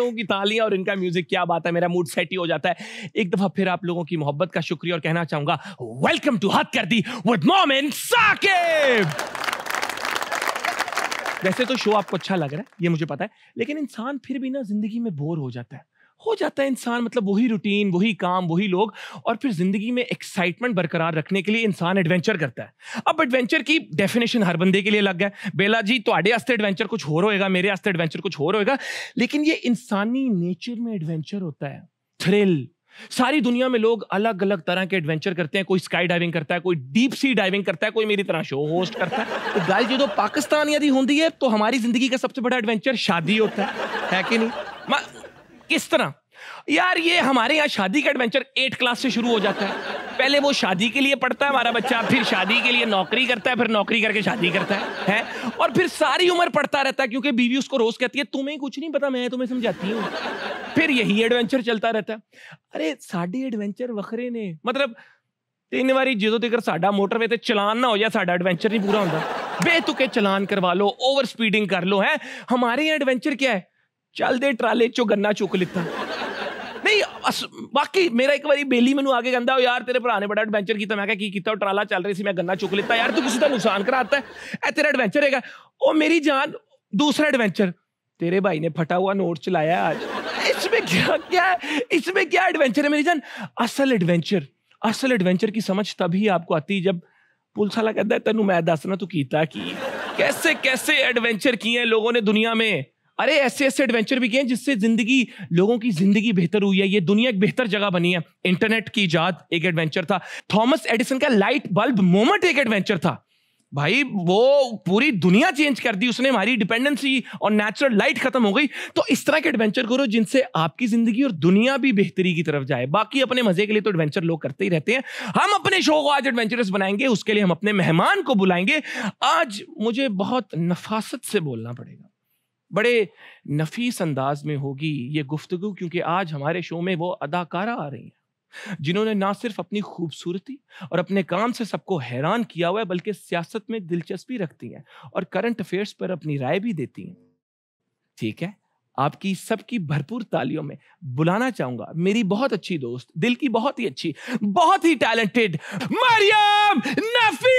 लोगों की तालियां और इनका म्यूजिक क्या बात है मेरा मूड सेट ही हो जाता है एक दफा फिर आप लोगों की मोहब्बत का शुक्रिया और कहना चाहूंगा वेलकम टू हद कर दी विद मोमिन साकिब वैसे तो शो आपको अच्छा लग रहा है ये मुझे पता है लेकिन इंसान फिर भी ना जिंदगी में बोर हो जाता है हो जाता है इंसान मतलब वही रूटीन वही काम वही लोग और फिर जिंदगी में एक्साइटमेंट बरकरार रखने के लिए इंसान एडवेंचर करता है अब एडवेंचर की डेफिनेशन हर बंदे के लिए अलग है बेला जी थोड़े आस्ते एडवेंचर कुछ हो होएगा मेरे वास्ते एडवेंचर कुछ हो होएगा लेकिन ये इंसानी नेचर में एडवेंचर होता है थ्रिल सारी दुनिया में लोग अलग अलग तरह के एडवेंचर करते हैं कोई स्काई डाइविंग करता है कोई डीप सी डाइविंग करता है कोई मेरी तरह शो होस्ट करता है तो गाल जो पाकिस्तान यदि होती है तो हमारी जिंदगी का सबसे बड़ा एडवेंचर शादी होता है है कि नहीं किस तरह यार ये हमारे यहाँ शादी का एडवेंचर एट क्लास से शुरू हो जाता है पहले वो शादी के लिए पढ़ता है हमारा बच्चा फिर शादी के लिए नौकरी करता है फिर नौकरी करके शादी करता है, है? और फिर सारी उम्र पढ़ता रहता है क्योंकि बीवी उसको रोज कहती है तुम्हें कुछ नहीं पता मैं तुम्हें समझाती हूँ फिर यही एडवेंचर चलता रहता है अरे साढ़े एडवेंचर वखरे ने मतलब ਤਿੰਨ बार जो ਤੱਕ मोटरवे ਮੋਟਰਵੇ ਤੇ ਚਲਾਨ ਨਾ ਹੋ ਜਾ ਸਾਡਾ ਐਡਵੈਂਚਰ ਨਹੀਂ ਪੂਰਾ ਹੁੰਦਾ ਬੇਤੁਕੇ ਚਲਾਨ ਕਰਵਾ ਲਓ ਓਵਰ ਸਪੀਡਿੰਗ ਕਰ ਲਓ ਹੈ ਹਮਾਰੇ एडवेंचर क्या है चल दे ट्राले चो गन्ना चुक लिता नहीं ਮੇਰਾ ਇੱਕ ਵਾਰੀ ਬੇਲੀ ਮੈਨੂੰ ਆ ਕੇ ਕਹਿੰਦਾ ਉਹ यार तेरे भरा ने बड़ा एडवेंचर किया मैं ਕਿਹਾ किया ट्राला चल रही थी मैं गन्ना चुक लिता यार तू किसी का नुकसान कराता है यह तेरा एडवेंचर है ਹੈਗਾ मेरी जान दूसरा एडवेंचर तेरे भाई ने फटा हुआ नोट चलाया आज इसमें क्या क्या इसमें क्या एडवेंचर है मेरी जान असल एडवेंचर असल एडवेंचर की समझ तभी आपको आती है जब पुलिस वाला कहता है तेन मैं दस ना तू किया की कैसे कैसे एडवेंचर किए हैं लोगों ने दुनिया में अरे ऐसे ऐसे एडवेंचर भी किए जिससे जिंदगी लोगों की जिंदगी बेहतर हुई है ये दुनिया एक बेहतर जगह बनी है इंटरनेट की ईजाद एक एडवेंचर था थॉमस एडिसन का लाइट बल्ब मोमेंट एक एडवेंचर था भाई वो पूरी दुनिया चेंज कर दी उसने हमारी डिपेंडेंसी और नेचुरल लाइट खत्म हो गई तो इस तरह के एडवेंचर करो जिनसे आपकी जिंदगी और दुनिया भी बेहतरी की तरफ जाए बाकी अपने मजे के लिए तो एडवेंचर लोग करते ही रहते हैं हम अपने शो को आज एडवेंचरस बनाएंगे उसके लिए हम अपने मेहमान को बुलाएंगे आज मुझे बहुत नफासत से बोलना पड़ेगा बड़े नफीस अंदाज में होगी ये गुफ्तगु क्योंकि आज हमारे शो में वो अदाकारा आ रही हैं जिन्होंने ना सिर्फ अपनी खूबसूरती और अपने काम से सबको हैरान किया हुआ है बल्कि सियासत में दिलचस्पी रखती हैं और करंट अफेयर्स पर अपनी राय भी देती हैं ठीक है आपकी सबकी भरपूर तालियों में बुलाना चाहूंगा मेरी बहुत अच्छी दोस्त दिल की बहुत ही अच्छी बहुत ही टैलेंटेड मरियम नफी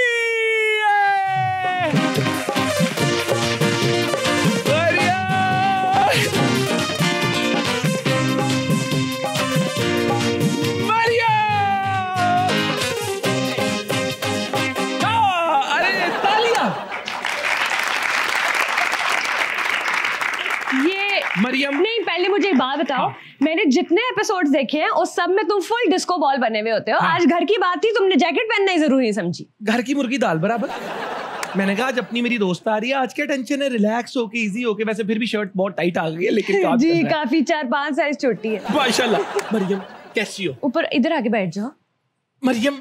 मरियम नहीं पहले मुझे एक बात बताओ हाँ। मैंने जितने एपिसोड्स देखे हैं उस सब में तुम फुल डिस्को बॉल बने हुए होते हो हाँ। आज घर की बात थी तुमने जैकेट पहनना ही जरूरी समझी घर की मुर्गी दाल बराबर मैंने कहा आज अपनी मेरी दोस्त आ रही है आज क्या टेंशन है रिलैक्स होके इजी होके वैसे फिर भी शर्ट बहुत टाइट आ गई है लेकिन जी काफी चार पांच साइज छोटी है माशाल्लाह मरियम कैसी हो ऊपर इधर आके बैठ जाओ मरियम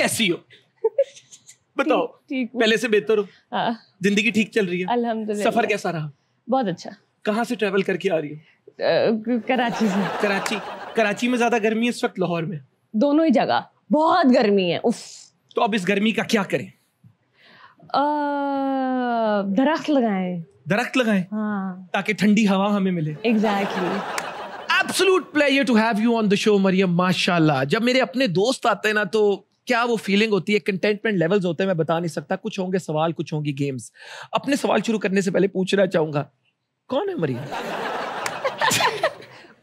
कैसी हो बताओ ठीक पहले से बेहतर हो हाँ। जिंदगी ठीक चल रही है अल्हम्दुलिल्लाह सफर कैसा रहा बहुत अच्छा कहाँ से ट्रेवल करके आ रही हो कराची से कराची कराची में ज्यादा गर्मी है इस वक्त लाहौर में दोनों ही जगह बहुत गर्मी है उफ तो अब इस गर्मी का क्या करें दरख्त लगाएं दरख्त लगाएं हाँ ताकि ठंडी हवा हमें मिले exactly exactly. Absolute player to have you on the show Mariam माशाल्लाह जब मेरे अपने दोस्त आते हैं ना तो क्या वो फीलिंग होती है कंटेंटमेंट लेवल्स होते हैं मैं बता नहीं सकता कुछ होंगे सवाल कुछ होंगी गेम्स अपने सवाल शुरू करने से पहले पूछना चाहूंगा कौन है मरियम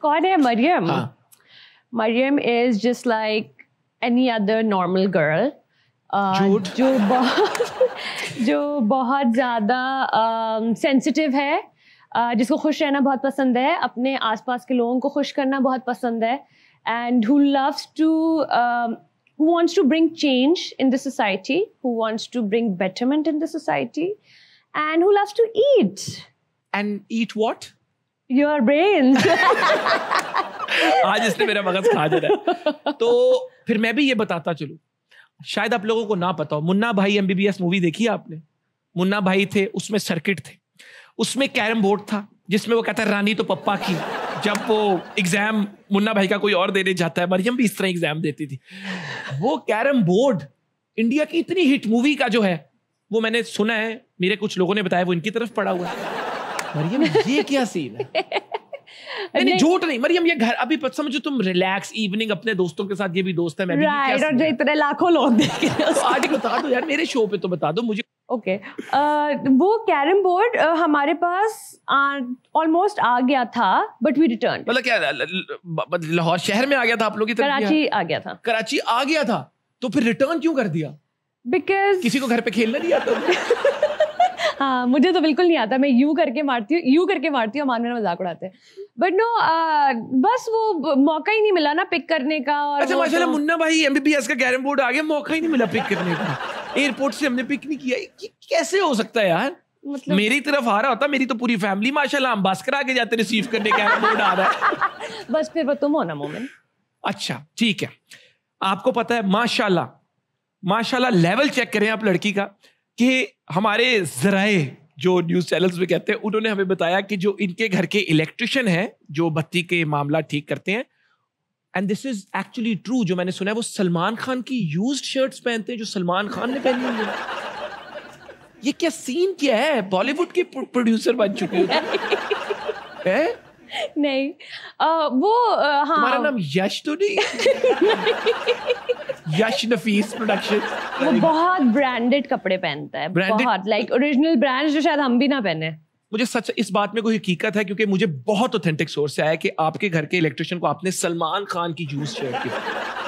कौन है मरियम हाँ। Mariam is just like any other normal girl जो जो बहुत ज़्यादा सेंसिटिव um, uh, है uh, जिसको खुश रहना बहुत पसंद है अपने आसपास के लोगों को खुश करना बहुत पसंद है and who loves to who wants to bring change in the society, who wants to bring betterment in the society, and who loves to eat. And eat what? Your brains. आज इसने मेरा मगज खा जाना तो फिर मैं भी ये बताता चलूँ शायद आप लोगों को ना पता हो मुन्ना भाई एमबीबीएस मूवी देखी है आपने मुन्ना भाई थे उसमें सर्किट थे उसमें कैरम बोर्ड था जिसमें वो कहता है रानी तो पप्पा की जब वो एग्जाम मुन्ना भाई का कोई और देने जाता है मरियम भी इस तरह एग्जाम देती थी वो कैरम बोर्ड इंडिया की इतनी हिट मूवी का जो है वो मैंने सुना है मेरे कुछ लोगों ने बताया वो इनकी तरफ पड़ा हुआ है मरियम ये क्या सीन है नहीं झूठ नहीं मरियम ये घर अभी समझो तुम रिलैक्स इवनिंग अपने दोस्तों के साथ ये भी दोस्त है मैं भी right, और जो इतने लाखों लोग देख के तो आज बता दो यार मेरे शो पे तो बता दो मुझे ओके वो कैरम बोर्ड हमारे पास ऑलमोस्ट आ गया था बट वी रिटर्न मतलब क्या लाहौर शहर में आ गया था आप लोग की कराची आ गया था कराची आ गया था तो फिर रिटर्न क्यों कर दिया बिकॉज किसी को घर पे खेलना नहीं आता हाँ मुझे तो बिल्कुल नहीं आता मैं यू करके मारती हूँ यू करके मारती हूँ मान मेरा मजाक उड़ाते बट नो बस वो मौका ही नहीं मिला ना पिक करने का और अच्छा माशाल्लाह तो- मुन्ना भाई एमबीबीएस का कैरम बोर्ड आ गया मौका ही नहीं मिला पिक करने का एयरपोर्ट से हमने पिक नहीं किया कैसे हो सकता है यार मतलब मेरी तरफ आ रहा होता मेरी तो पूरी फैमिली माशाल्लाह हम बस करा के जाते रिसीव करने कैरम बोर्ड आ रहा है बस फिर तुम हो ना मोमेंट अच्छा ठीक है आपको पता है माशाल्लाह माशाल्लाह लेवल चेक करें आप लड़की का कि हमारे जराए जो न्यूज़ चैनल्स में कहते हैं उन्होंने हमें बताया कि जो इनके घर के इलेक्ट्रिशियन हैं जो बत्ती के मामला ठीक करते हैं and this is actually true जो मैंने सुना है वो सलमान खान की यूज शर्ट्स पहनते हैं जो सलमान खान ने पहनी हुई है ये क्या सीन क्या है बॉलीवुड के प्रोड्यूसर बन चुके हैं नहीं आ, वो आ, हाँ तुम्हारा नाम यश तो नहीं यश नफीस प्रोडक्शन वो बहुत ब्रांडेड कपड़े पहनता है branded? बहुत लाइक ओरिजिनल ब्रांड जो शायद हम भी ना पहने मुझे सच इस बात में कोई हकीकत है क्योंकि मुझे बहुत ऑथेंटिक सोर्स से आया कि आपके घर के इलेक्ट्रिशियन को आपने सलमान खान की जूस शेयर की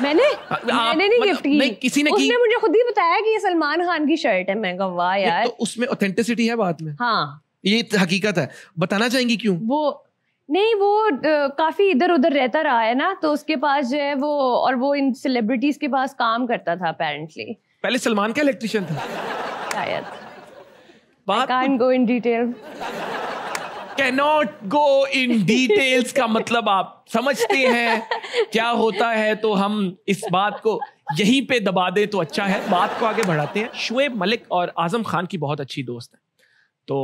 मैंने हाँ, आ, मैंने नहीं गिफ्ट मतलब की नहीं किसी ने उसने की मुझे खुद ही बताया कि ये सलमान खान की शर्ट है मैं कहा वाह यार तो उसमें ऑथेंटिसिटी है बात में हाँ ये हकीकत है बताना चाहेंगी क्यों वो नहीं वो काफ़ी इधर उधर रहता रहा है ना तो उसके पास जो है वो और वो इन सेलिब्रिटीज के पास काम करता था अपेरेंटली पहले सलमान का इलेक्ट्रिशियन था शायद can go in detail cannot go in details का मतलब आप समझते हैं क्या होता है तो हम इस बात को यहीं पे दबा दें तो अच्छा है बात को आगे बढ़ाते हैं शुएब मलिक और आजम खान की बहुत अच्छी दोस्त है तो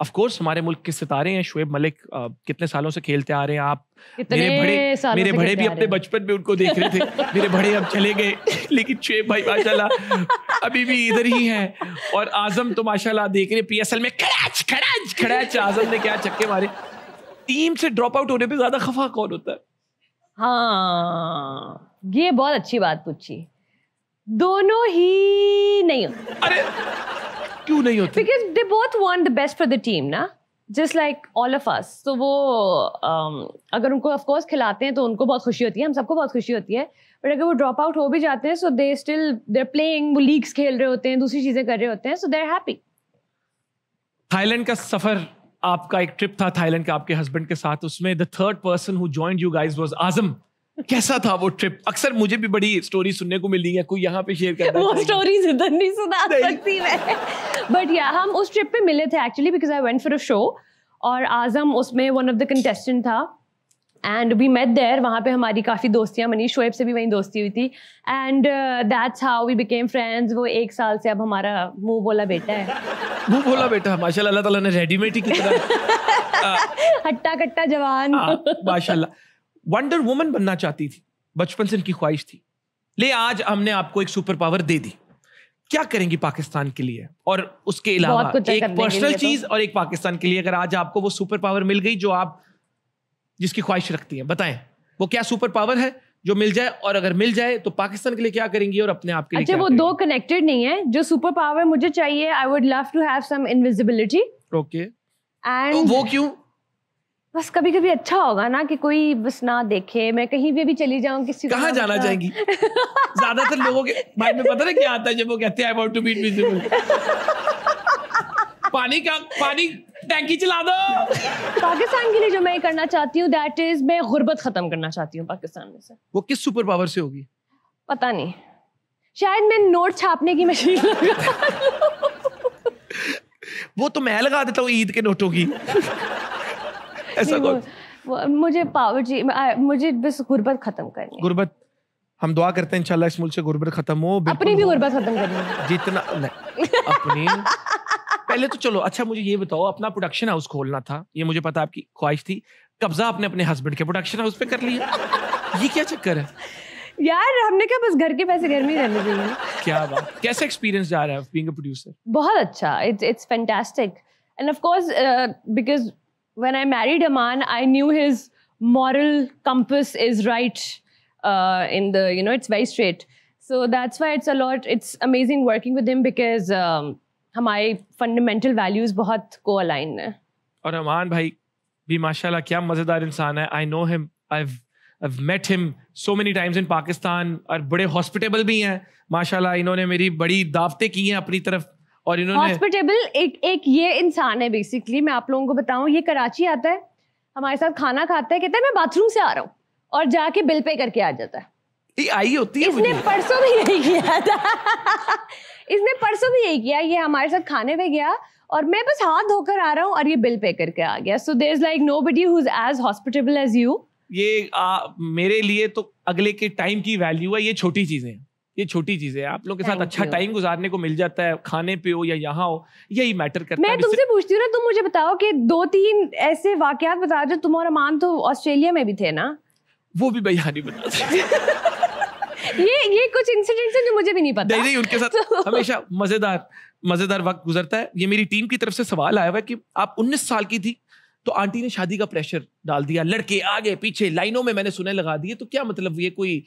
ऑफ कोर्स हमारे मुल्क के सितारे हैं शुएब मलिक आ, कितने सालों से खेलते आ रहे हैं आप मेरे बड़े मेरे बड़े भी अपने बचपन में उनको देख रहे थे मेरे बड़े अब चले गए लेकिन शुएब भाई माशाल्लाह अभी भी इधर ही हैं और आजम तो माशाल्लाह देख रहे पीएसएल में खड़ाच खड़ाच खड़ाच आजम ने क्या चक्के मारे टीम से ड्रॉप आउट होने पर ज्यादा खफा कौन होता है हाँ ये बहुत अच्छी बात पूछी दोनों ही नहीं अरे क्यों नहीं होती because they both want the best for the team ना just like all of us तो वो um, अगर उनको ऑफकोर्स खिलाते हैं तो उनको बहुत खुशी होती है हम सबको बहुत खुशी होती है बट अगर वो ड्रॉप आउट हो भी जाते हैं so they still there playing वो लीग्स खेल रहे होते हैं दूसरी चीज़ें कर रहे होते हैं सो देर हैप्पी थाईलैंड का सफर आपका एक ट्रिप था थाईलैंड के आपके हस्बैंड के साथ उसमें the third person who joined you guys was Azam कैसा था वो ट्रिप अक्सर मुझे भी बड़ी स्टोरी सुनने को मिली है कोई यहाँ पे शेयर करना वो स्टोरी इधर नहीं सुना सकती मैं बट या हम उस ट्रिप पे मिले थे actually because I went for a show और आजम उसमें वन ऑफ द कंटेस्टेंट था एंड वी मेट देयर वहाँ पे हमारी काफ़ी दोस्तियाँ मनीष शोएब से भी वहीं दोस्ती हुई थी and that's how we became friends वो एक साल से अब हमारा मुंह बोला बेटा है मुंह बोला बेटा माशाल्लाह अल्लाह ताला ने रेडीमेड ही कितना हट्टा कट्टा जवान हाँ, माशाल्लाह वंडर वुमन बनना चाहती थी बचपन से इनकी ख्वाहिश थी ले आज हमने आपको एक सुपर पावर दे दी क्या करेंगी पाकिस्तान के लिए और उसके अलावा एक पर्सनल चीज तो। और एक पाकिस्तान के लिए अगर आज आपको वो सुपर पावर मिल गई जो आप जिसकी ख्वाहिश रखती हैं बताएं वो क्या सुपर पावर है जो मिल जाए और अगर मिल जाए तो पाकिस्तान के लिए क्या करेंगी और अपने आप के लिए अच्छा वो दो कनेक्टेड नहीं है जो सुपर पावर मुझे चाहिए I would love to have some invisibility okay and वो क्यों बस कभी कभी अच्छा होगा ना कि कोई बस ना देखे मैं कहीं भी अभी चली जाऊं किसी कहाँ जाना चाहेंगी ज्यादातर लोगों के माइंड में पता ना क्या आता है जब वो कहते हैं आई टू बी इनविजिबल पानी का पानी टैंकी चला दो पाकिस्तान के लिए जो मैं करना चाहती हूँ दैट इज मैं गुर्बत खत्म करना चाहती हूँ पाकिस्तान में से वो किस सुपर पावर से होगी पता नहीं शायद मैं नोट छापने की मशीन लगा वो तो मैं लगा देता हूँ ईद के नोटों की ऐसा कुछ मुझे पावर जी मुझे बस गुर्बत खत्म करनी गुर्बत हम दुआ करते हैं इंशाल्लाह इस मुल्क से गुर्बत खत्म हो अपनी भी गुर्बत खत्म करनी जितना अपनी पहले तो चलो अच्छा मुझे ये बताओ अपना प्रोडक्शन हाउस खोलना था ये मुझे पता आपकी ख्वाहिश थी कब्जा आपने अपने हस्बैंड के प्रोडक्शन हाउस पे कर लिया ये क्या चक्कर है यार हमने क्या बस घर के पैसे घर में रहने दिए क्या बात कैसा एक्सपीरियंस जा रहा है बीइंग अ प्रोड्यूसर बहुत अच्छा it's it's fantastic and of course because when I married Aman, I knew his moral compass is right uh, in the, you know, it's very straight. So that's why it's a lot, it's amazing working with him because um, हमारे fundamental values बहुत को align है और अमान भाई भी माशाल्लाह क्या मज़ेदार इंसान I know him. I've I've met him so many times in Pakistan And very hospitable भी हैं माशाल्लाह इन्होंने मेरी बड़ी दावतें की हैं अपनी तरफ और इन्होंने हॉस्पिटेबल एक एक ये इंसान है बेसिकली मैं आप लोगों को बताऊं ये कराची आता है हमारे साथ खाना खाता है कहता है मैं बाथरूम से आ रहा हूँ और जाके बिल पे करके आ जाता है ये आई होती है इसने परसों भी यही किया था इसने परसों भी यही किया ये हमारे साथ खाने पे गया और मैं बस हाथ धोकर आ रहा हूँ और ये बिल पे करके आ गया so there is like nobody who is as hospitable as you ये आ, मेरे लिए तो अगले के टाइम की वैल्यू है ये छोटी चीजें ये छोटी चीजें आप लोगों के साथ अच्छा टाइम गुजारने को मिल जाता है खाने पे हो या यहाँ हो यही मैटर करता मैं है मैं तुमसे पूछती हूँ ना तुम मुझे बताओ कि दो तीन ऐसे वाकयात बता दो तुम और अमान तो ऑस्ट्रेलिया में भी थे ना वो भी भैया नहीं बता ये ये कुछ इंसिडेंट्स हैं जो मुझे भी नहीं पता नहीं नहीं उनके साथ so... तो- हमेशा मजेदार मजेदार वक्त गुजरता है ये मेरी टीम की तरफ से सवाल आया हुआ है कि आप 19 साल की थी तो आंटी ने शादी का प्रेशर डाल दिया लड़के आगे पीछे लाइनों में मैंने सुने लगा दिए तो क्या मतलब ये कोई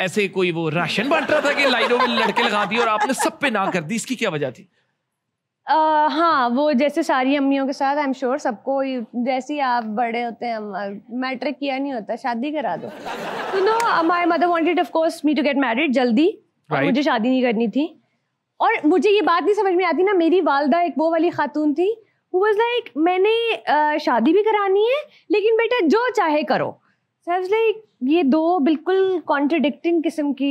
ऐसे कोई वो राशन बांट रहा था कि लाइनों में लड़के लगा दिए और आपने सब पे ना कर दी इसकी क्या वजह थी Uh, हाँ वो जैसे सारी अम्मियों के साथ आई एम श्योर सबको जैसे आप बड़े होते हैं मैट्रिक किया नहीं होता शादी करा दो तो no my mother wanted of course me to get married जल्दी right. मुझे शादी नहीं करनी थी और मुझे ये बात नहीं समझ में आती ना मेरी वालदा एक वो वाली खातून थी वो वॉज लाइक मैंने uh, शादी भी करानी है लेकिन बेटा जो चाहे करो सर लाइक ये दो बिल्कुल कॉन्ट्रडिक्टिंग किस्म की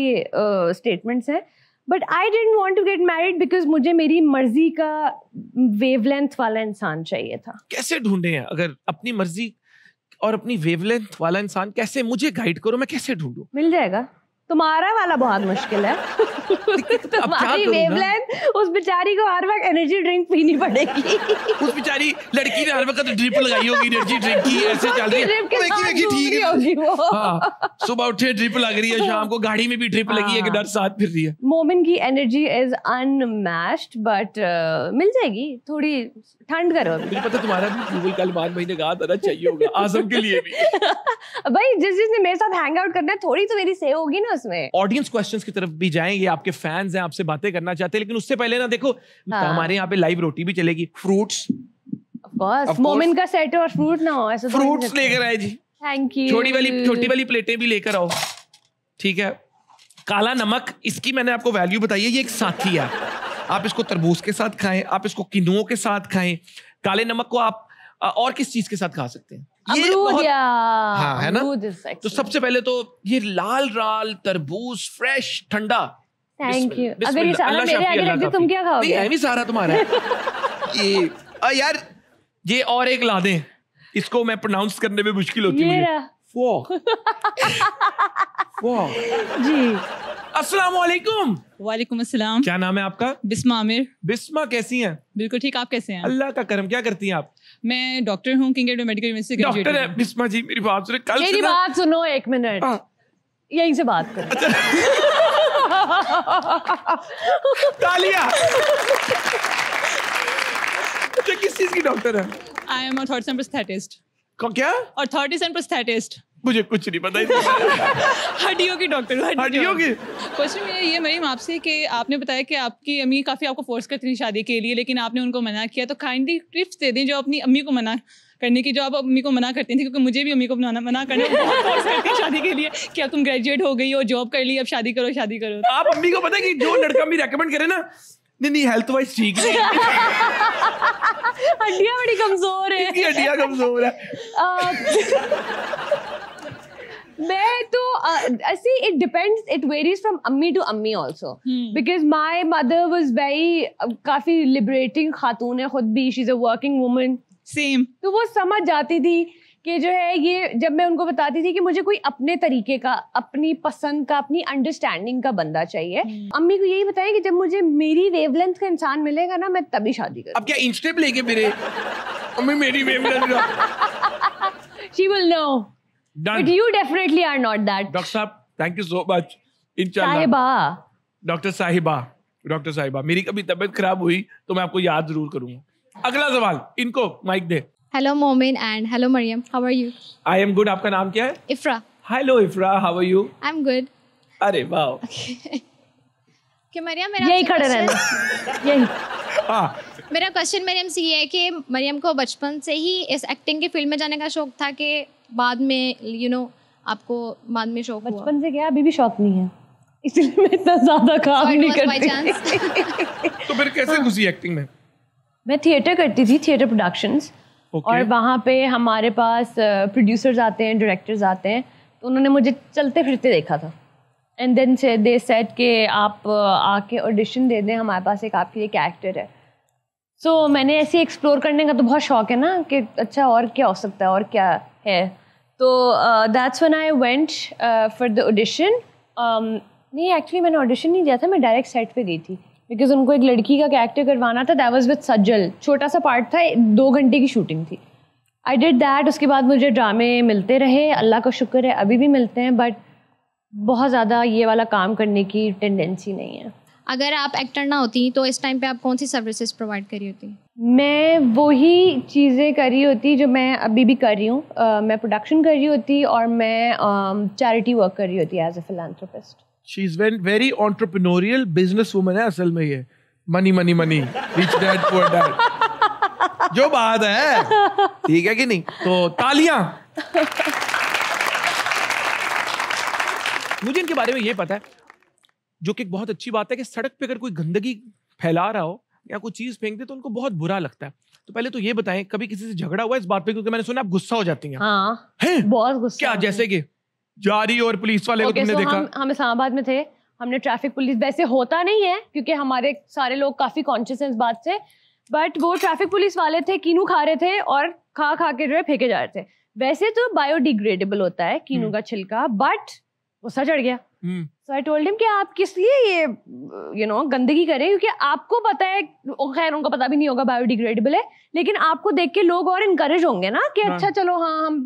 स्टेटमेंट्स हैं but I don't want to get married because मुझे मेरी मर्जी का वेवलेंथ वाला इंसान चाहिए था कैसे ढूंढे हैं अगर अपनी मर्जी और अपनी वेवलेंथ वाला इंसान कैसे मुझे गाइड करो मैं कैसे ढूंढू मिल जाएगा तुम्हारा वाला बहुत मुश्किल है तुम्हारी वेवलेंथ उस बेचारी को हर वक्त एनर्जी ड्रिंक पीनी पड़ेगी उस बेचारी लड़की ने हर वक्त ड्रिप तो लगाई होगी एनर्जी ड्रिंक की ऐसे हाँ, चल रही है ठीक होगी वो हाँ, सुबह उठे ड्रिप लग रही है शाम को गाड़ी में भी ड्रिप लगी है कि हाँ। डर साथ फिर रही है मोमिन की एनर्जी इज अनमैच्ड बट मिल जाएगी थोड़ी ठंड करो मुझे पता तुम्हारा भी गूगल कल बाद महीने कहा था चाहिए होगा आजम के लिए भी भाई जिस जिसने मेरे साथ हैंग आउट करना है थोड़ी तो मेरी सेव होगी ना उसमें ऑडियंस क्वेश्चंस की तरफ भी जाएंगे आपके फैंस हैं आपसे बातें करना चाहते हैं लेकिन उससे पहले ना देखो तो हाँ. तो हमारे यहाँ पे लाइव रोटी भी चलेगी फ्रूट्स मोमिन का सेट और फ्रूट ना हो ऐसा फ्रूट्स लेकर आए जी थैंक यू छोटी वाली छोटी वाली प्लेटें भी लेकर आओ ठीक है काला नमक इसकी मैंने आपको वैल्यू बताई है ये एक साथी है आप इसको तरबूज के साथ खाएं आप इसको किनुओं के साथ खाएं काले नमक को आप और किस चीज के साथ खा सकते हैं ये बहुत हाँ है ना तो सबसे पहले तो ये लाल राल तरबूज फ्रेश ठंडा थैंक यू अगर ये सारा मेरे आगे रख दे तुम क्या खाओगे नहीं एमी सारा तुम्हारा ये यार ये और एक ला दें इसको मैं प्रोनाउंस करने में मुश्किल होती है जी अस्सलाम वालेकुम वालेकुम अस्सलाम क्या नाम है आपका बिस्मा आमिर बिस्मा कैसी हैं बिल्कुल ठीक आप कैसे हैं अल्लाह का करम क्या करती हैं आप मैं डॉक्टर हूं किंग एडवर्ड मेडिकल यूनिवर्सिटी से डॉक्टर है बिस्मा जी मेरी बात सुनो कल मेरी बात सुनो एक मिनट हाँ। यहीं से बात करो अच्छा। तालिया तो किस चीज की डॉक्टर है I am orthotist and prosthetist क्या और ऑर्थोटिस्ट एंड प्रोस्थेटिस्ट मुझे कुछ नहीं पता हड्डियों की डॉक्टर हड्डियों की क्वेश्चन मेरा ये मेरी आपसे कि आपने बताया कि आपकी अम्मी काफ़ी आपको फोर्स करती थी शादी के लिए लेकिन आपने उनको मना किया तो काइंडली टिप्स दे दें जो अपनी अम्मी को मना करने की जो आप अम्मी को मना करती थी क्योंकि मुझे भी अम्मी को मना मना करना करती शादी के लिए कि अब तुम ग्रेजुएट हो गई हो जॉब कर ली अब शादी करो शादी करो आप अम्मी को पता है कि जो लड़का भी रेकमेंड करे ना नहीं नहीं हेल्थ वाइज ठीक है हड्डियां बड़ी कमजोर है इसकी हड्डियां कमजोर है मैं तो ऐसे it depends it varies from अम्मी टू अम्मी also because my mother was very काफी लिबरेटिंग खातून है खुद भी she is a working woman same तो वो समझ जाती थी कि जो है ये जब मैं उनको बताती थी कि मुझे कोई अपने तरीके का अपनी पसंद का अपनी अंडरस्टैंडिंग का बंदा चाहिए hmm. अम्मी को यही बताया कि जब मुझे मेरी वेवलेंथ का इंसान मिलेगा ना मैं तभी शादी कर अब क्या इंस्टेप लेके मेरे अम्मी मेरी वेवलेंथ का she will know but you definitely are not that doctor साहब थैंक यू सो मच इंशाल्लाह साहिबा डॉक्टर साहिबा डॉक्टर साहिबा मेरी कभी तबीयत खराब हुई तो मैं आपको याद जरूर करूंगा अगला सवाल इनको माइक दे hello Momin and hello Mariam how are you I am good आपका नाम क्या है Ifra hello Ifra how are you I am good अरे वाओ कि मरियम मेरा यही खड़े रहना यही हाँ मेरा क्वेश्चन मरियम से ये है कि मरियम को बचपन से ही इस एक्टिंग की फील्ड में जाने का शौक था कि बाद में यू you नो know, आपको बाद में शौक हुआ बचपन से क्या अभी भी शौक नहीं है इसलिए मैं इतना ज्यादा काम नहीं करती तो फिर कैसे हाँ। घुसी एक्टिंग में मैं थिएटर करती थी थिएटर प्रोडक्शंस okay. और वहाँ पे हमारे पास प्रोड्यूसर्स uh, आते हैं डायरेक्टर्स आते हैं तो उन्होंने मुझे चलते फिरते देखा था एंड देन से दे सेट के आप uh, आके ऑडिशन दे दें हमारे पास एक आपके एक एक्टर है सो so, मैंने ऐसे एक्सप्लोर करने का तो बहुत शौक है ना कि अच्छा और क्या हो सकता है और क्या है तो that's one I went for the audition नहीं एक्चुअली मैंने ऑडिशन नहीं दिया था मैं डायरेक्ट सेट पे गई थी बिकॉज उनको एक लड़की का कैरेक्टर करवाना था दैट वाज विद सज्जल छोटा सा पार्ट था दो घंटे की शूटिंग थी आई डिड दैट उसके बाद मुझे ड्रामे मिलते रहे अल्लाह का शुक्र है अभी भी मिलते हैं बट बहुत ज़्यादा ये वाला काम करने की टेंडेंसी नहीं है अगर आप एक्टर ना होती तो इस टाइम पे आप कौन सी सर्विसेज प्रोवाइड करी होती मैं वही चीज़ें करी होती जो मैं अभी भी कर रही हूँ uh, मैं प्रोडक्शन कर रही होती और मैं चैरिटी uh, वर्क कर रही होती as a philanthropist she is very entrepreneurial business woman है असल में ये money money money rich dad poor dad जो बात है ठीक है कि नहीं तो तालियां मुझे इनके बारे में ये पता है जो कि बहुत अच्छी बात है कि सड़क पे अगर कोई गंदगी फैला रहा हो या कोई चीज फेंक दे तो उनको बहुत बुरा लगता है तो पहले तो ये बताएं कभी किसी से झगड़ा हुआ इस बात पे क्योंकि मैंने सुना आप गुस्सा हो जाती हैं हाँ, है? बहुत गुस्सा क्या जैसे कि जारी और पुलिस वाले okay, को तुमने so देखा हम, हम इस्लामाबाद में थे हमने ट्रैफिक पुलिस वैसे होता नहीं है क्योंकि हमारे सारे लोग काफी कॉन्शियस हैं इस बात से बट वो ट्रैफिक पुलिस वाले थे कीनू खा रहे थे और खा खा के जो है फेंके जा रहे थे वैसे तो बायोडिग्रेडेबल होता है कीनू हम्म। का छिलका बट गुस्सा चढ़ गया सो आई टोल्ड हिम कि आप किस लिए ये यू नो गंदगी करें क्योंकि आपको पता है खैर उनका पता भी नहीं होगा बायोडिग्रेडेबल है लेकिन आपको देख के लोग और इनकरेज होंगे ना कि हाँ। अच्छा चलो हाँ हम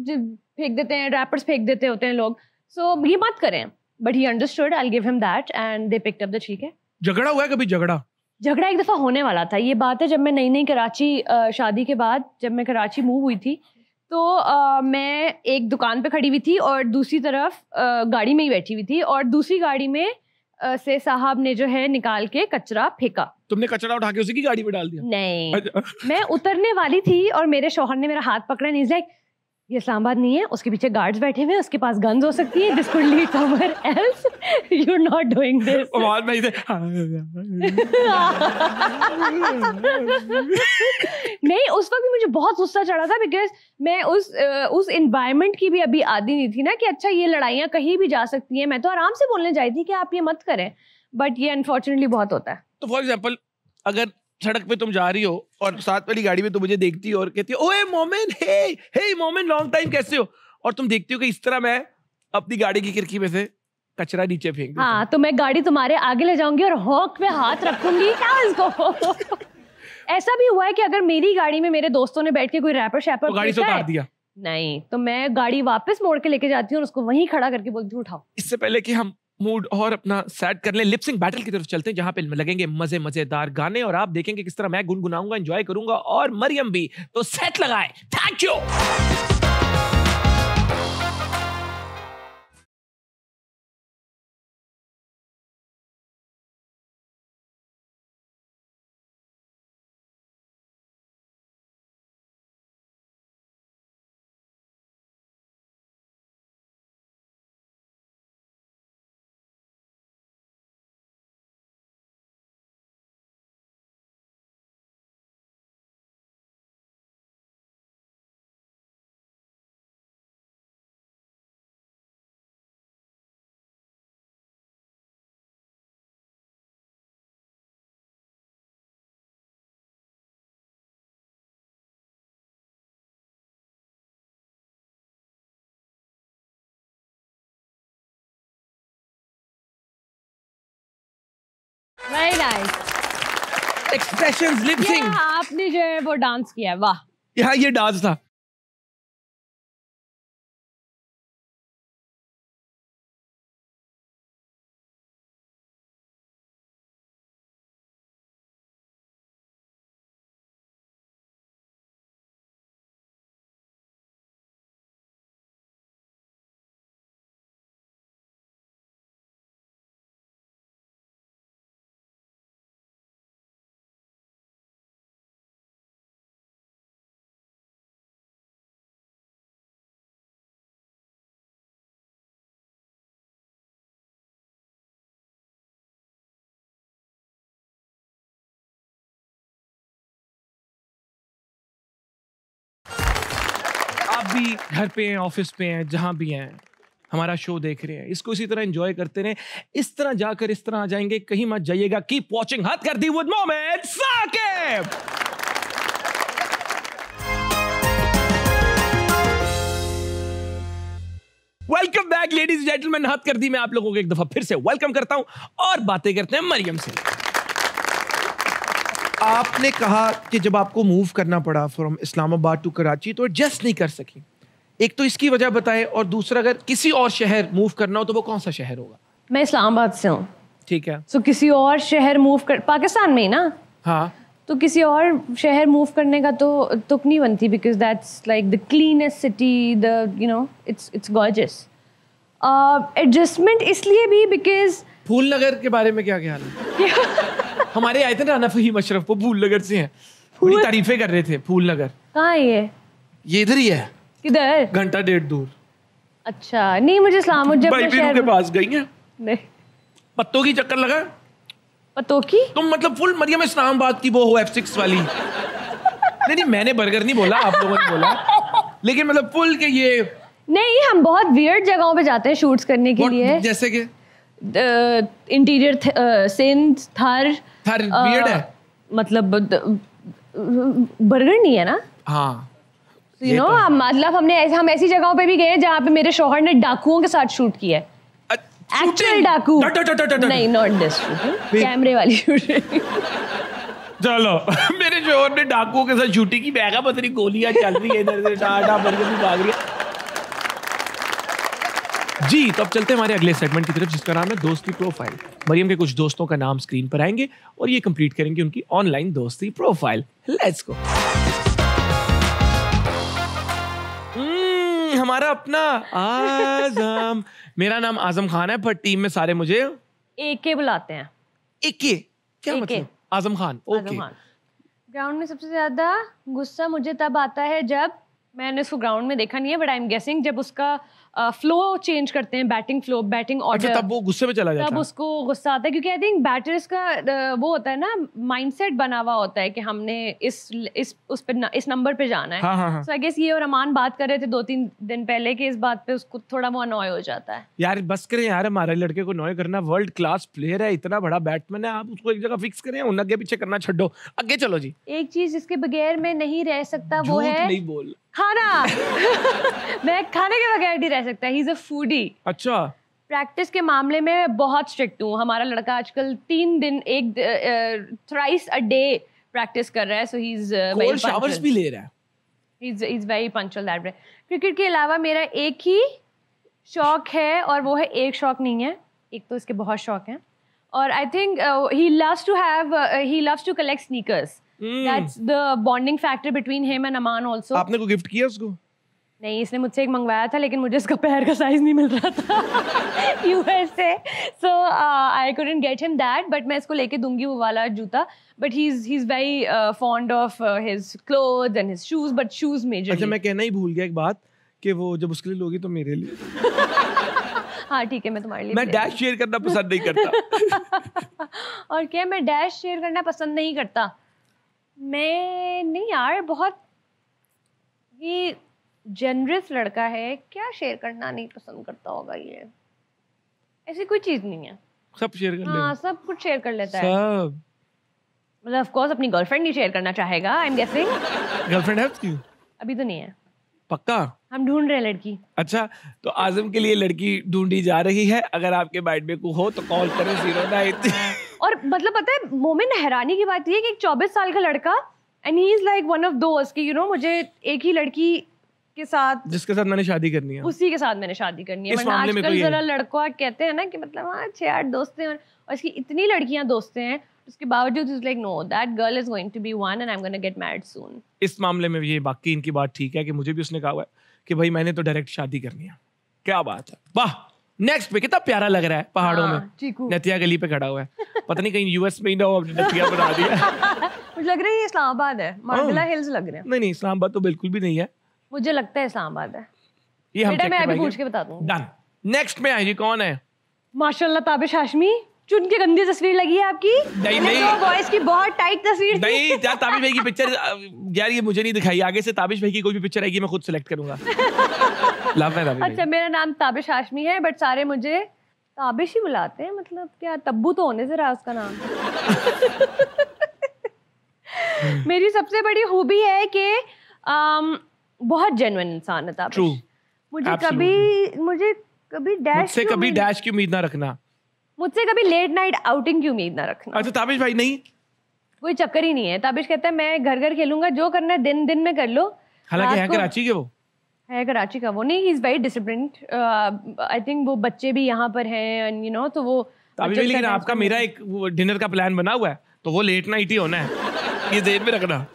फेंक देते हैं रैपर्स फेंक देते होते हैं लोग सो so, ये मत करें but he understood I give him that and they picked up the ठीक है झगड़ा हुआ है कभी झगड़ा झगड़ा एक दफ़ा होने वाला था ये बात है जब मैं नई नई कराची शादी के बाद जब मैं कराची मूव हुई थी तो आ, मैं एक दुकान पे खड़ी हुई थी और दूसरी तरफ आ, गाड़ी में ही बैठी हुई थी और दूसरी गाड़ी में आ, से साहब ने जो है निकाल के कचरा फेंका तुमने कचरा उठा के उसी की गाड़ी में डाल दिया नहीं अच्छा। मैं उतरने वाली थी और मेरे शोहर ने मेरा हाथ पकड़ा नहीं लाइक ये इस्लामाबाद नहीं है उसके पीछे गार्ड्स बैठे हुए हैं उसके पास गन्स हो सकती है this could lead somewhere else you are not doing this और मैं इधर नहीं उस वक्त भी मुझे बहुत गुस्सा चढ़ा था बिकॉज मैं उस उस एनवायरनमेंट की भी अभी आदि नहीं थी ना कि अच्छा ये लड़ाइयाँ कहीं भी जा सकती हैं मैं तो आराम से बोलने जाती थी कि आप ये मत करें बट ये अनफॉर्चुनेटली बहुत होता है तो फॉर एग्जाम्पल अगर सड़क पे तुम जा रही हो और साथ वाली गाड़ी में तुम मुझे देखती हो और कहती हो ओए मोमेन हे हे मोमेन लॉन्ग टाइम कैसे हो और तुम देखती हो कि इस तरह मैं अपनी गाड़ी की खिड़की में से कचरा नीचे फेंक हाँ तो मैं गाड़ी तुम्हारे आगे ले जाऊंगी और हॉक में हाथ रखूंगी क्या इसको ऐसा भी हुआ है कि अगर मेरी गाड़ी में मेरे दोस्तों ने बैठ के कोई रैपर शैपर तो गाड़ी से उतार दिया नहीं तो मैं गाड़ी वापस मोड़ के लेके जाती हूँ उसको वहीं खड़ा करके बोलती हूँ उठाओ इससे पहले कि हम मूड और अपना सेट कर ले लिपसिंग बैटल की तरफ चलते हैं जहां पे लगेंगे मजे मजेदार गाने और आप देखेंगे किस तरह मैं गुनगुनाऊंगा एंजॉय करूंगा और मरियम भी तो सेट लगाए thank you Very nice. Expressions, lip sync. Yeah, आपने जो है वो डांस किया है वाह यहाँ ये डांस था भी घर पे हैं ऑफिस पे हैं जहाँ भी हैं हमारा शो देख रहे हैं इसको इसी तरह एंजॉय करते रहे इस तरह जाकर इस तरह आ जाएंगे कहीं मत जाइएगा कीप वॉचिंग हाथ कर दी with moment welcome back ladies gentleman हाथ कर दी मैं आप लोगों को एक दफा फिर से वेलकम करता हूं और बातें करते हैं मरियम से आपने कहा कि जब आपको मूव करना पड़ा फ्रॉम इस्लामाबाद टू कराची तो एडजस्ट नहीं कर सकी एक तो इसकी वजह बताएं और दूसरा अगर किसी और शहर मूव करना हो तो वो कौन सा शहर होगा मैं इस्लामाबाद से हूँ ठीक है सो so, किसी और शहर मूव कर पाकिस्तान में ही ना हाँ तो किसी और शहर मूव करने का तो तुक नहीं बनती because that's like the cleanest city the you know it's it's gorgeous adjustment इसलिए भी बिकॉज फूल नगर के बारे में क्या ख्याल है हमारे आए थे ना राना फहीम अशरफ वो फूल नगर से हैं पूरी तारीफे कर रहे थे फूल नगर कहाँ ये ये इधर ही है किधर घंटा डेढ़ दूर अच्छा नहीं मुझे सलाम इस्लाम भाई भी के पास गई हैं नहीं पत्तों की चक्कर लगा पत्तों की तुम मतलब फुल मरियम इस्लामाबाद की वो हो एफ सिक्स वाली नहीं नहीं मैंने बर्गर नहीं बोला आप लोगों ने बोला लेकिन मतलब फुल के ये नहीं हम बहुत वियर्ड जगहों पे जाते हैं शूट्स करने के लिए जैसे कि इंटीरियर सिंध थार थार बियर्ड है मतलब बर्गर नहीं है ना हाँ यू नो तो मतलब हमने ऐसे हम ऐसी जगहों पे भी गए जहाँ पे मेरे शोहर ने डाकुओं के साथ शूट किया है एक्चुअल डाकू नहीं नॉट दिस कैमरे वाली शूटिंग चलो मेरे शोहर ने डाकुओं के साथ शूटिंग की बैगा पता नहीं गोलियां चल रही है इधर से डाटा बर्गर भी भाग रही है जी तो अब चलते हैं हमारे अगले सेगमेंट की तरफ जिसका नाम है दोस्ती प्रोफाइल मरियम के कुछ दोस्तों का नाम स्क्रीन पर आएंगे और ये कंप्लीट करेंगे उनकी ऑनलाइन दोस्ती प्रोफाइल लेट्स गो हमारा अपना आजम मेरा नाम आजम खान है पर टीम में सारे मुझे एके बुलाते हैं एके क्या एके. मतलब आजम खान ओके ग्राउंड में सबसे ज्यादा गुस्सा मुझे तब आता है जब मैंने उसको ग्राउंड में देखा नहीं है बट आई एम गेसिंग जब उसका फ्लो चेंज करते हैं बैटिंग फ्लो बैटिंग ऑर्डर तब वो गुस्से में चला जाता है तब उसको गुस्सा आता है क्योंकि आई थिंक बैटर्स का वो होता है ना माइंडसेट बना हुआ होता है कि हमने इस इस उस पे न, इस नंबर पे जाना है सो आई गेस ये और अमान बात कर रहे थे दो तीन दिन पहले कि इस बात पे उसको थोड़ा वो अनॉय हो जाता है यार बस करें यार हमारे लड़के को अनॉय करना वर्ल्ड क्लास प्लेयर है इतना बड़ा बैट्समैन है आप उसको एक जगह फिक्स करें उन आगे पीछे करना छोड़ो आगे चलो जी एक चीज जिसके बगैर मैं नहीं रह सकता वो है नहीं बोल खाना हाँ मैं खाने के बगैर नहीं रह सकता ही इज अ फूडी अच्छा प्रैक्टिस के मामले में मैं बहुत स्ट्रिक्ट हूँ हमारा लड़का आजकल तीन दिन एक थ्राइस अ डे प्रैक्टिस कर रहा है सो ही इज शावर्स भी ले रहा है he is is very punctual that way cricket के अलावा मेरा एक ही शौक है और वो है एक शौक नहीं है एक तो इसके बहुत शौक हैं और I think he loves to have he loves to collect sneakers that's hmm. the bonding factor between him and aman also आपने को गिफ्ट किया उसको नहीं इसने मुझसे एक मंगवाया था लेकिन मुझे इसका पैर का साइज नहीं मिल रहा था यूएस से so I couldn't get him that but मैं इसको लेके दूंगी वो वाला जूता but he is he is very fond of his cloth and his shoes but shoes major अच्छा मैं कहना ही भूल गया एक बात कि वो जब उसके लिए लोगी तो मेरे लिए हाँ ठीक है मैं तुम्हारे लिए मैं डैश शेयर करना पसंद नहीं करता और क्या मैं डैश शेयर करना पसंद नहीं करता मैं नहीं यार बहुत ये जेनरस लड़का है क्या शेयर करना नहीं पसंद करता होगा ये ऐसी कोई चीज़ नहीं है सब शेयर कर हाँ सब कुछ शेयर कर लेता सब. है मतलब ऑफ कोर्स अपनी गर्लफ्रेंड नहीं शेयर करना चाहेगा आई एम गेसिंग गर्लफ्रेंड है उसकी अभी तो नहीं है पक्का हम ढूंढ रहे हैं लड़की अच्छा तो आजम के लिए लड़की ढूंढी जा रही है अगर आपके माइंड में को हो तो कॉल करें जीरो नाइन और मतलब पता है मोमिन हैरानी की बात ये कि एक चौबीस साल का लड़का and he is like one of those कि यू नो मुझे एक ही लड़की के साथ जिसके साथ मैंने शादी करनी है उसी के साथ मैंने शादी करनी है आजकल जरा लड़का कहते हैं ना कि मतलब हाँ छः आठ दोस्त हैं और इसकी इतनी लड़कियां दोस्त हैं उसके बावजूद is like no that girl is going to be one and I am gonna get married soon इस मामले में ये बाकी इनकी बात ठीक है कि मुझे भी उसने कहा हुआ है कि भाई मैंने तो डायरेक्ट शादी करनी है क्या बात है वाह नेक्स्ट पे कितना प्यारा लग रहा है पहाड़ों में हाँ, नतिया गली पे खड़ा हुआ है पता नहीं कहीं यूएस में ही ना हो अपने नतिया बना दिया मुझे लग रही है इस्लामाबाद है मार्गला हाँ। हिल्स लग रहे हैं नहीं नहीं इस्लामाबाद तो बिल्कुल भी नहीं है मुझे लगता है इस्लामाबाद है ये हम मैं अभी पूछ के बता दूं डन नेक्स्ट में आएगी कौन है माशाल्लाह ताबिश हाशमी चुन के गंदी तस्वीर लगी है आपकी नहीं नहीं तो बॉयज की बहुत टाइट तस्वीर नहीं यार ताबिश भाई की पिक्चर यार ये मुझे नहीं दिखाई आगे से ताबिश भाई की कोई भी पिक्चर आएगी मैं खुद सेलेक्ट करूंगा लव है अच्छा मेरा नाम ताबिश हाशमी है बट सारे मुझे ताबिश ही बुलाते हैं मतलब क्या तब्बू तो होने से रहा उसका नाम मेरी सबसे बड़ी हूबी है कि बहुत जेन्युइन इंसान है ताबिश मुझे कभी मुझे कभी डैश से कभी डैश की उम्मीद ना रखना मुझसे कभी लेट नाइट आउटिंग की उम्मीद ना रखना अच्छा ताबिश भाई नहीं कोई चक्कर ही नहीं है ताबिश कहता है मैं घर घर खेलूंगा जो करना है दिन दिन में कर लो हालांकि है कराची के वो है कराची का वो नहीं he is very discipline I think वो बच्चे भी यहाँ पर हैं एंड यू नो तो वो ताबिश तो भाई लेकिन आपका मेरा एक डिनर का प्लान बना हुआ है तो वो लेट नाइट ही होना है ये देर में रखना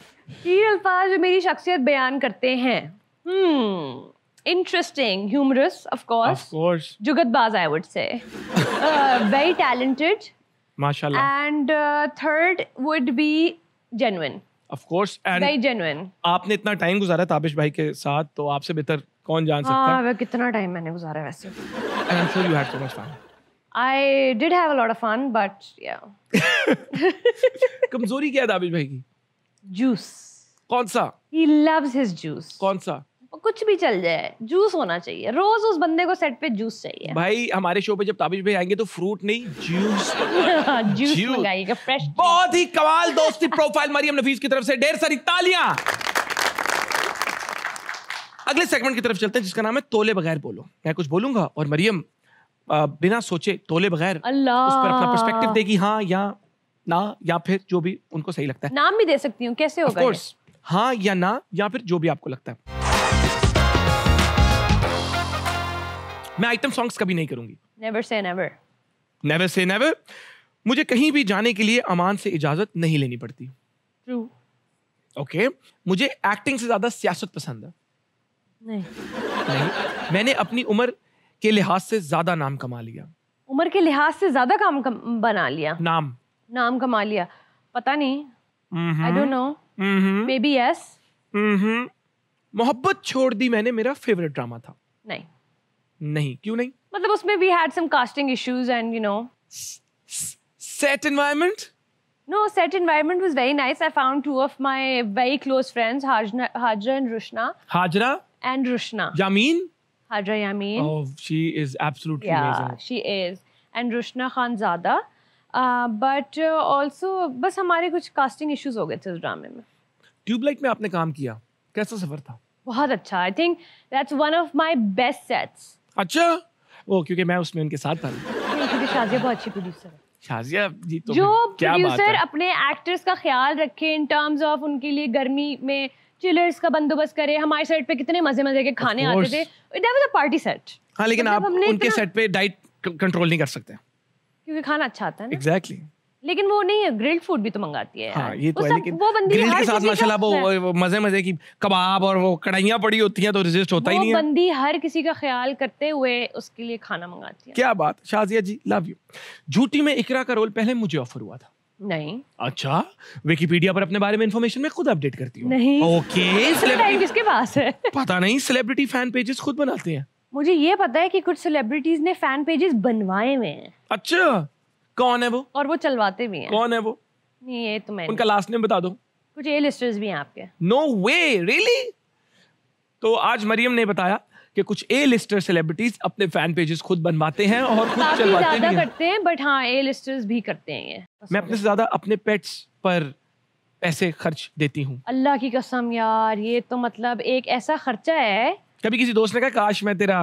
ये अल्फाज मेरी शख्सियत बयान करते हैं हम्म interesting, humorous, of course. Of course. Jugadbaz, I would say. uh, very talented. Mashallah. And uh, third would be genuine. Of course. And very genuine. आपने इतना time गुजारा ताबिश भाई के साथ तो आपसे बेहतर कौन जान सकता है? हाँ, कितना time मैंने गुजारा वैसे. And I'm sure you had so much fun. I did have a lot of fun, but yeah. कमजोरी क्या है ताबिश भाई की? Juice. कौन सा? He loves his juice. कौन सा? कुछ भी चल जाए जूस होना चाहिए रोज उस बंदे को सेट पे जूस चाहिए भाई हमारे शो पे जब ताबिश भाई आएंगे तो फ्रूट नहीं जूस जूस, जूस। फ्रेश बहुत ही कमाल दोस्ती प्रोफाइल मरियम नफीस की तरफ से ढेर सारी तालियां अगले सेगमेंट की तरफ चलते हैं जिसका नाम है तोले बगैर बोलो मैं कुछ बोलूंगा और मरियम बिना सोचे तोले बगैर उस पर अपना पर्सपेक्टिव देगी हाँ या ना या फिर जो भी उनको सही लगता है नाम भी दे सकती हूँ कैसे होगा हाँ या ना या फिर जो भी आपको लगता है मैं आइटम सॉन्ग्स कभी नहीं करूंगी never say never never say never मुझे कहीं भी जाने के लिए अमान से इजाजत नहीं लेनी पड़ती ट्रू ओके okay. मुझे एक्टिंग से ज्यादा सियासत पसंद है नहीं नहीं मैंने अपनी उम्र के लिहाज से ज्यादा नाम कमा लिया उम्र के लिहाज से ज्यादा काम कम बना लिया नाम नाम कमा लिया पता नहीं I don't know maybe yes मोहब्बत छोड़ दी मैंने मेरा फेवरेट ड्रामा था नहीं नहीं क्यों नहीं मतलब उसमें we had some casting issues and you know set environment no set environment was very nice I found two of my very close friends Hajra Hajra and Rushna Hajra and Rushna Yameen Hajra Yameen oh she is absolutely amazing yeah she is and Rushna Khan ज्यादा but also बस हमारे कुछ casting issues हो गए थे ड्रामे में tubelight में आपने काम किया कैसा सफर था बहुत अच्छा I think that's one of my best sets अच्छा वो क्योंकि मैं उसमें उनके साथ था शाजिया जी तो जो प्रोड्यूसर अपने एक्टर्स का ख्याल रखे इन टर्म्स ऑफ उनके लिए गर्मी में चिलर्स का बंदोबस्त करे हमारे सेट पे कितने मजे मजे के खाने आते थे it was a party set हाँ लेकिन तो आप उनके सेट पे डाइट कंट्रोल नहीं कर सकते क्योंकि खाना अच्छा आता है एग्जैक्टली exactly. लेकिन वो नहीं है ग्रिल्ड फूड भी तो मंगाती है हाँ, ये तो है लेकिन वो बंदी ग्रिल के साथ माशाल्लाह वो मजे मजे की कबाब और वो कढ़ाइयाँ पड़ी होती हैं तो रिजिस्ट होता ही नहीं है बंदी हर किसी का ख्याल करते हुए उसके लिए खाना मंगाती है क्या बात शाजिया जी लव यू झूठी में इकरा का रोल पहले मुझे ऑफर हुआ था नहीं अच्छा विकिपीडिया पर अपने बारे में इंफॉर्मेशन में खुद अपडेट करती हूँ नहीं ओके किसके पास है पता नहीं सेलिब्रिटी फैन पेजेस खुद बनाते हैं मुझे ये पता है कि कुछ सेलिब्रिटीज ने फैन पेजेस बनवाए हुए हैं अच्छा कौन है वो और वो चलवाते भी हैं कौन है वो नहीं ये तो मैं उनका लास्ट नेम बता दो कुछ ए लिस्टर्स भी हैं आपके नो वे रियली तो आज मरियम ने बताया कि कुछ ए लिस्टर सेलिब्रिटीज अपने फैन पेजेस खुद बनवाते हैं और खुद चलवाते ज्यादा करते हैं बट हाँ ए लिस्टर्स भी करते हैं ये मैं अपने से ज्यादा अपने पेट्स पर पैसे खर्च देती हूँ अल्लाह की कसम यार ये तो मतलब एक ऐसा खर्चा है कभी किसी दोस्त ने कहा काश मैं तेरा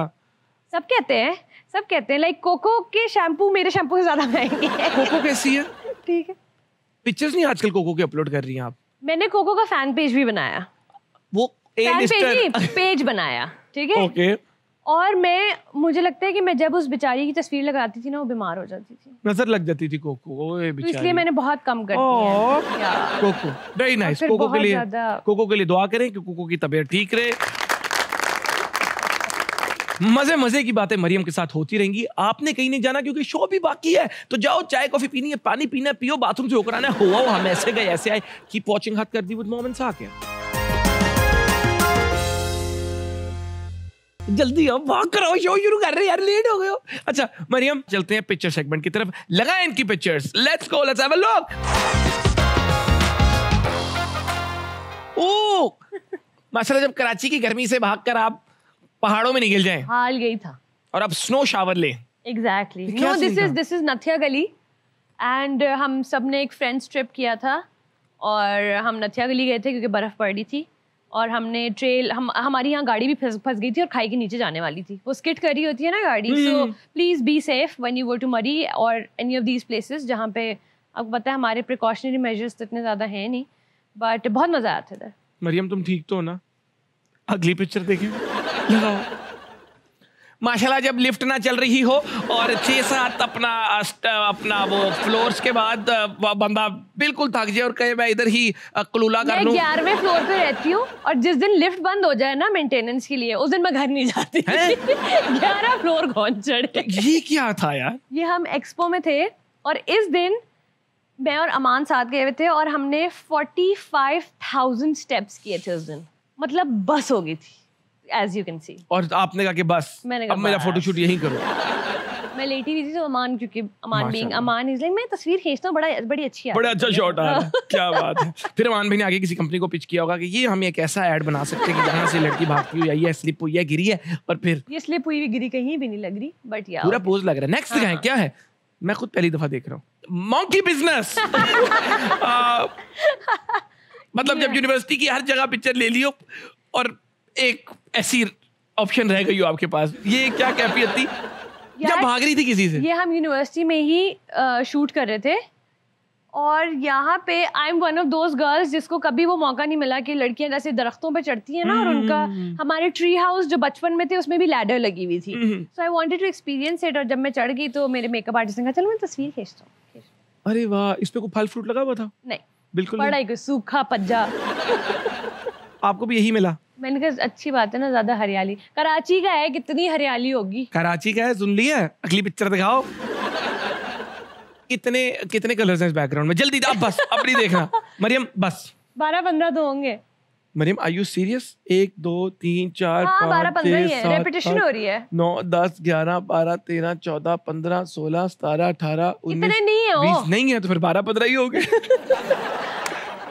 सब कहते हैं सब कहते हैं लाइक कोको के शैम्पू मेरे शैम्पू से ज्यादा महंगे कोको कैसी है ठीक है पिक्चर्स नहीं आजकल कोको के अपलोड कर रही हैं आप मैंने कोको का फैन पेज भी बनाया वो फैन पेज नहीं पेज बनाया ठीक है ओके और मैं मुझे लगता है कि मैं जब उस बेचारी की तस्वीर लगाती थी ना वो बीमार हो जाती थी नजर लग जाती थी कोको ओए तो इसलिए मैंने बहुत कम कर दिया कोको वेरी नाइस कोको के लिए कोको के लिए दुआ करें कि कोको की तबीयत ठीक रहे मजे मजे की बातें मरियम के साथ होती रहेंगी आपने कहीं नहीं जाना क्योंकि शो भी बाकी है तो जाओ चाय कॉफी पीनी है पानी पीना पियो बाथरूम से होकर आना हुआ हम ऐसे गए ऐसे आए कीप वॉचिंग हाथ कर दी विद मोमन आके जल्दी आओ वॉक करो शो शुरू कर रहे यार लेट हो गए हो अच्छा मरियम चलते हैं पिक्चर सेगमेंट की तरफ लगाए इनकी pictures let's go let's have a look oh माशाल्लाह जब कराची की गर्मी से भागकर आप पहाड़ों में निकल जाए हाल गई था और अब स्नो शावर ले exactly no this is this is Nathia Gali and हम सब ने एक फ्रेंड्स ट्रिप किया था और हम नथिया गली गए थे क्योंकि बर्फ़ पड़ रही थी और हमने ट्रेल हम हमारी यहाँ गाड़ी भी फंस फंस गई थी और खाई के नीचे जाने वाली थी वो स्किट करी होती है ना गाड़ी so please be safe when you go to Murree और एनी ऑफ दीज प्लेसेस जहाँ पे आपको पता है हमारे प्रिकॉशनरी मेजर्स तो इतने ज़्यादा हैं नहीं बट बहुत मज़ा आया था इधर मरियम तुम ठीक तो हो ना अगली पिक्चर देखें माशाल्लाह जब लिफ्ट ना चल रही हो और छह सात अपना अपना वो फ्लोर्स के बाद बंदा बिल्कुल थक जाए और कहे मैं इधर ही कलूला कर लूं ग्यारहवें फ्लोर पे रहती हूँ और जिस दिन लिफ्ट बंद हो जाए ना मेंटेनेंस के लिए उस दिन मैं घर नहीं जाती ग्यारह फ्लोर कौन चढ़े तो ये क्या था यार ये हम एक्सपो में थे और इस दिन मैं और अमान साथ गए हुए थे और हमने थाउजेंड स्टेप्स किए थे उस दिन मतलब बस हो गई थी एज यू कैन सी और आपने कहा कि बस मैंने अब मेरा फोटो शूट यहीं करो मैं लेटी हुई थी तो अमान क्योंकि Aman being Aman is like मैं तस्वीर खींचता हूँ बड़ा बड़ी अच्छी है बड़ा अच्छा शॉट आ रहा है क्या बात है फिर अमान भाई ने आगे किसी कंपनी को पिच किया होगा कि ये हम एक ऐसा ऐड बना सकते हैं कि जहाँ से लड़की भागती हुई आई है स्लिप हुई है गिरी है और फिर ये स्लिप हुई भी गिरी कहीं भी नहीं लग रही बट यार पूरा पोज लग रहा है नेक्स्ट हाँ, दिखाएं हाँ। क्या है मैं खुद पहली दफा देख रहा हूँ मॉन्की बिजनेस मतलब जब यूनिवर्सिटी की हर जगह पिक्चर ले लियो और एक ऐसी ऑप्शन रह गई हो आपके पास ये क्या कैफियत थी या भाग रही थी किसी से ये हम यूनिवर्सिटी में ही आ, शूट कर रहे थे और यहाँ पे I am one of those girls जिसको कभी वो मौका नहीं मिला कि लड़कियां जैसे दरख्तों पे चढ़ती हैं ना और उनका हम्म। हमारे ट्री हाउस जो बचपन में थे उसमें भी लैडर लगी हुई थी so I wanted to experience it और जब मैं चढ़ गई तो मेरे मेकअप आर्टिस्ट ने कहा चलो मैं तस्वीर खींचता हूँ अरे वाह इस पे कोई फल फ्रूट लगा हुआ था नहीं बिल्कुल पड़ा ही सूखा पज्जा आपको भी यही मिला मैंने कहा अच्छी बात है ना ज्यादा हरियाली कराची का है कितनी हरियाली होगी कराची का है सुन लिया अगली पिक्चर दिखाओ कितने कितने कलर्स हैं इस बैकग्राउंड में जल्दी आप बस अब नहीं देखना मरियम बस बारह पंद्रह तो होंगे मरियम आर यू सीरियस एक दो तीन चार हाँ, पाँच रेपिटेशन हो रही है नौ दस ग्यारह बारह तेरह चौदह पंद्रह सोलह सतारह अठारह उन्नीस नहीं है नहीं है तो फिर बारह पंद्रह ही हो गए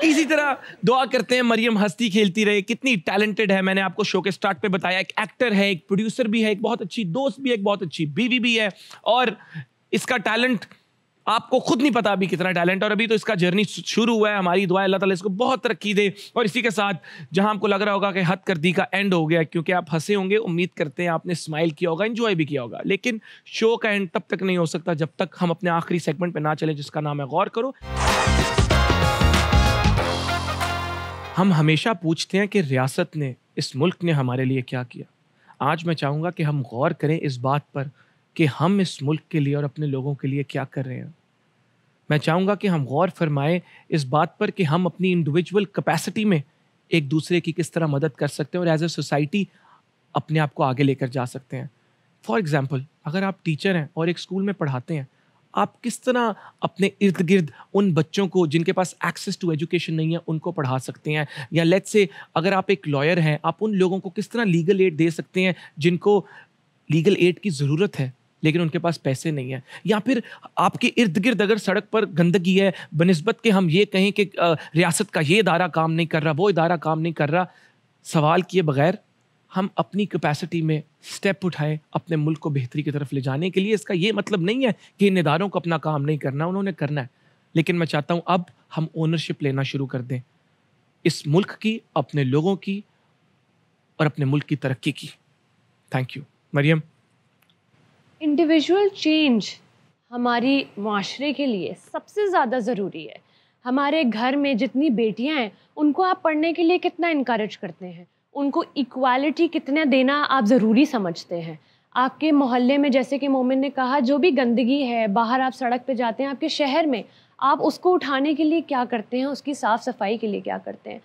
इसी तरह दुआ करते हैं मरियम हस्ती खेलती रहे कितनी टैलेंटेड है मैंने आपको शो के स्टार्ट पे बताया एक एक्टर है एक प्रोड्यूसर भी है एक बहुत अच्छी दोस्त भी है एक बहुत अच्छी बीवी भी है और इसका टैलेंट आपको खुद नहीं पता अभी कितना टैलेंट और अभी तो इसका जर्नी शुरू हुआ है हमारी दुआ अल्लाह ताला इसको बहुत तरक्की दे और इसी के साथ जहां आपको लग रहा होगा कि हद कर दी का एंड हो गया क्योंकि आप हंसे होंगे उम्मीद करते हैं आपने स्माइल किया होगा इन्जॉय भी किया होगा लेकिन शो का एंड तब तक नहीं हो सकता जब तक हम अपने आखिरी सेगमेंट पर ना चले जिसका नाम है गौर करो हम हमेशा पूछते हैं कि रियासत ने इस मुल्क ने हमारे लिए क्या किया आज मैं चाहूँगा कि हम गौर करें इस बात पर कि हम इस मुल्क के लिए और अपने लोगों के लिए क्या कर रहे हैं मैं चाहूँगा कि हम गौर फरमाएं इस बात पर कि हम अपनी इंडिविजुअल कैपेसिटी में एक दूसरे की किस तरह मदद कर सकते हैं और एज ए सोसाइटी अपने आप को आगे लेकर जा सकते हैं फॉर एग्ज़ाम्पल अगर आप टीचर हैं और एक स्कूल में पढ़ाते हैं आप किस तरह अपने इर्द गिर्द उन बच्चों को जिनके पास एक्सेस टू एजुकेशन नहीं है उनको पढ़ा सकते हैं या लेट से अगर आप एक लॉयर हैं आप उन लोगों को किस तरह लीगल एड दे सकते हैं जिनको लीगल एड की ज़रूरत है लेकिन उनके पास पैसे नहीं है या फिर आपके इर्द गिर्द अगर सड़क पर गंदगी है बनस्बत के हम ये कहें कि रियासत का ये इदारा काम नहीं कर रहा वो इदारा काम नहीं कर रहा सवाल किए बगैर हम अपनी कैपेसिटी में स्टेप उठाएं अपने मुल्क को बेहतरी की तरफ ले जाने के लिए इसका ये मतलब नहीं है कि इन इदारों को अपना काम नहीं करना उन्होंने करना है लेकिन मैं चाहता हूँ अब हम ओनरशिप लेना शुरू कर दें इस मुल्क की अपने लोगों की और अपने मुल्क की तरक्की की thank you Maryam individual change हमारी माशरे के लिए सबसे ज़्यादा ज़रूरी है हमारे घर में जितनी बेटियां हैं उनको आप पढ़ने के लिए कितना इनक्रेज करते हैं उनको इक्वालिटी कितना देना आप ज़रूरी समझते हैं आपके मोहल्ले में जैसे कि मोमिन ने कहा जो भी गंदगी है बाहर आप सड़क पे जाते हैं आपके शहर में आप उसको उठाने के लिए क्या करते हैं उसकी साफ़ सफाई के लिए क्या करते हैं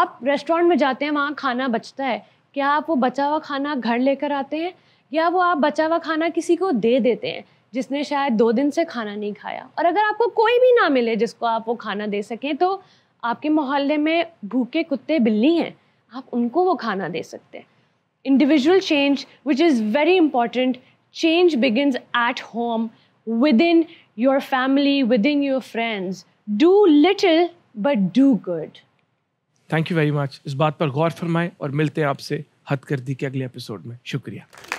आप रेस्टोरेंट में जाते हैं वहाँ खाना बचता है क्या आप वो बचा हुआ खाना घर लेकर आते हैं या वो आप बचा हुआ खाना किसी को दे देते हैं जिसने शायद दो दिन से खाना नहीं खाया और अगर आपको कोई भी ना मिले जिसको आप वो खाना दे सकें तो आपके मोहल्ले में भूखे कुत्ते बिल्ली हैं आप उनको वो खाना दे सकते हैं individual change which is very important change at home within your family within your friends do little but do good thank you very much इस बात पर गौर फरमाएं और मिलते हैं आपसे हथकर्दी के अगले एपिसोड में शुक्रिया